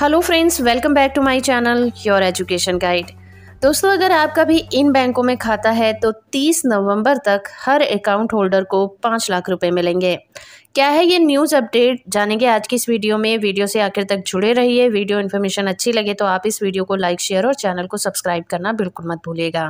Hello friends welcome back to my channel your education guide दोस्तों अगर आपका भी इन बैंकों में खाता है तो 30 नवंबर तक हर अकाउंट होल्डर को पाँच लाख रुपए मिलेंगे क्या है ये न्यूज़ अपडेट जानेंगे आज की इस वीडियो में वीडियो से आखिर तक जुड़े रहिए वीडियो इन्फॉर्मेशन अच्छी लगे तो आप इस वीडियो को लाइक शेयर और चैनल को सब्सक्राइब करना बिल्कुल मत भूलिएगा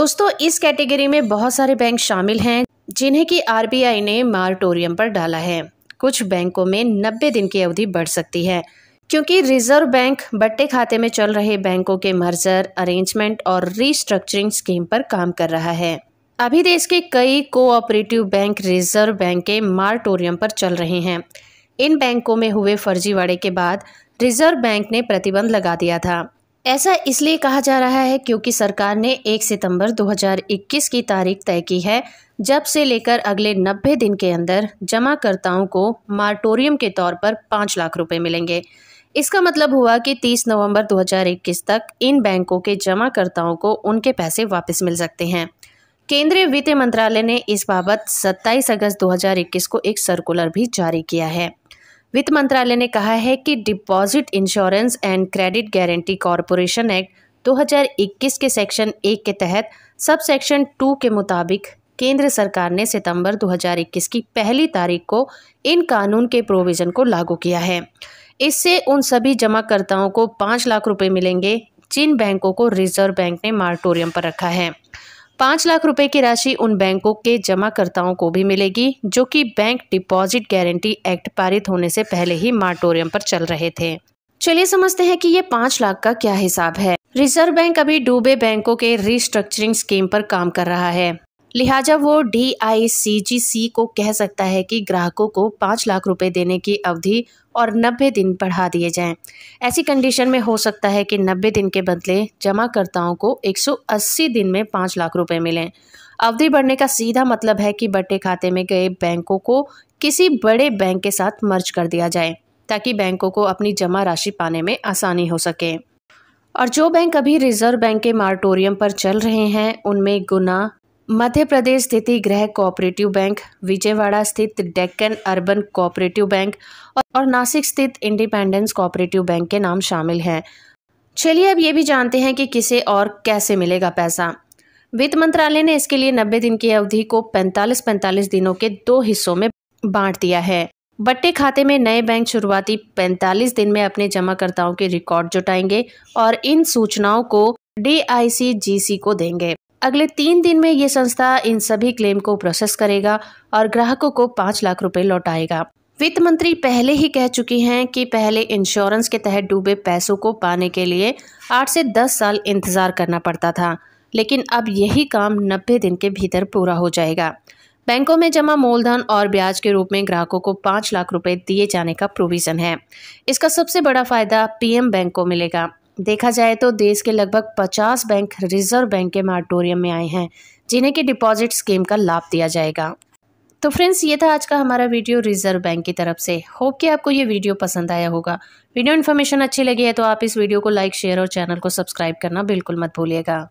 दोस्तों इस कैटेगरी में बहुत सारे बैंक शामिल हैं जिन्हें कि आर ने मारटोरियम पर डाला है कुछ बैंकों में नब्बे दिन की अवधि बढ़ सकती है क्योंकि रिजर्व बैंक बट्टे खाते में चल रहे बैंकों के मर्जर अरेंजमेंट और रीस्ट्रक्चरिंग स्कीम पर काम कर रहा है अभी देश के कई कोऑपरेटिव बैंक रिजर्व बैंक के मार्टोरियम पर चल रहे हैं इन बैंकों में हुए फर्जीवाड़े के बाद रिजर्व बैंक ने प्रतिबंध लगा दिया था ऐसा इसलिए कहा जा रहा है क्योंकि सरकार ने 1 सितंबर 2021 की तारीख तय की है जब से लेकर अगले 90 दिन के अंदर जमाकर्ताओं को मार्टोरियम के तौर पर 5 लाख रुपए मिलेंगे इसका मतलब हुआ कि 30 नवंबर 2021 तक इन बैंकों के जमाकर्ताओं को उनके पैसे वापस मिल सकते हैं केंद्रीय वित्त मंत्रालय ने इस बाबत 27 अगस्त 2021 को एक सर्कुलर भी जारी किया है वित्त मंत्रालय ने कहा है कि deposit insurance and credit guarantee corporation act 2021 के सेक्शन एक के तहत सब सेक्शन टू के मुताबिक केंद्र सरकार ने सितंबर 2021 की पहली तारीख को इन कानून के प्रोविज़न को लागू किया है इससे उन सभी जमाकर्ताओं को पाँच लाख रुपए मिलेंगे जिन बैंकों को रिजर्व बैंक ने मार्टोरियम पर रखा है पाँच लाख रुपए की राशि उन बैंकों के जमाकर्ताओं को भी मिलेगी जो कि बैंक डिपॉजिट गारंटी एक्ट पारित होने से पहले ही मार्टोरियम पर चल रहे थे चलिए समझते हैं कि ये पाँच लाख का क्या हिसाब है रिजर्व बैंक अभी डूबे बैंकों के रिस्ट्रक्चरिंग स्कीम पर काम कर रहा है लिहाजा वो डी को कह सकता है कि ग्राहकों को पाँच लाख रुपए देने की अवधि और नब्बे दिन बढ़ा दिए जाएं। ऐसी कंडीशन में हो सकता है कि नब्बे दिन के बदले जमाकर्ताओं को 180 दिन में पाँच लाख रुपए मिलें अवधि बढ़ने का सीधा मतलब है कि बटे खाते में गए बैंकों को किसी बड़े बैंक के साथ मर्ज कर दिया जाए ताकि बैंकों को अपनी जमा राशि पाने में आसानी हो सके और जो बैंक अभी रिजर्व बैंक के मार्टोरियम पर चल रहे हैं उनमें गुना मध्य प्रदेश स्थित गृह कोऑपरेटिव बैंक विजयवाड़ा स्थित डेक्कन अर्बन कोऑपरेटिव बैंक और नासिक स्थित इंडिपेंडेंस कोऑपरेटिव बैंक के नाम शामिल हैं चलिए अब ये भी जानते हैं कि किसे और कैसे मिलेगा पैसा वित्त मंत्रालय ने इसके लिए 90 दिन की अवधि को 45-45 दिनों के दो हिस्सों में बांट दिया है बट्टे खाते में नए बैंक शुरुआती 45 दिन में अपने जमाकर्ताओं के रिकॉर्ड जुटाएंगे और इन सूचनाओं को डी को देंगे अगले तीन दिन में ये संस्था इन सभी क्लेम को प्रोसेस करेगा और ग्राहकों को पाँच लाख रुपए लौटाएगा वित्त मंत्री पहले ही कह चुकी हैं कि पहले इंश्योरेंस के तहत डूबे पैसों को पाने के लिए आठ से दस साल इंतज़ार करना पड़ता था लेकिन अब यही काम नब्बे दिन के भीतर पूरा हो जाएगा बैंकों में जमा मूलधन और ब्याज के रूप में ग्राहकों को पाँच लाख रुपए दिए जाने का प्रोविज़न है इसका सबसे बड़ा फ़ायदा पीएम बैंक को मिलेगा देखा जाए तो देश के लगभग 50 बैंक रिजर्व बैंक के मॉरिटोरियम में आए हैं जिन्हें की डिपॉजिट स्कीम का लाभ दिया जाएगा तो फ्रेंड्स ये था आज का हमारा वीडियो रिजर्व बैंक की तरफ से होप कि आपको ये वीडियो पसंद आया होगा वीडियो इन्फॉर्मेशन अच्छी लगी है तो आप इस वीडियो को लाइक शेयर और चैनल को सब्सक्राइब करना बिल्कुल मत भूलिएगा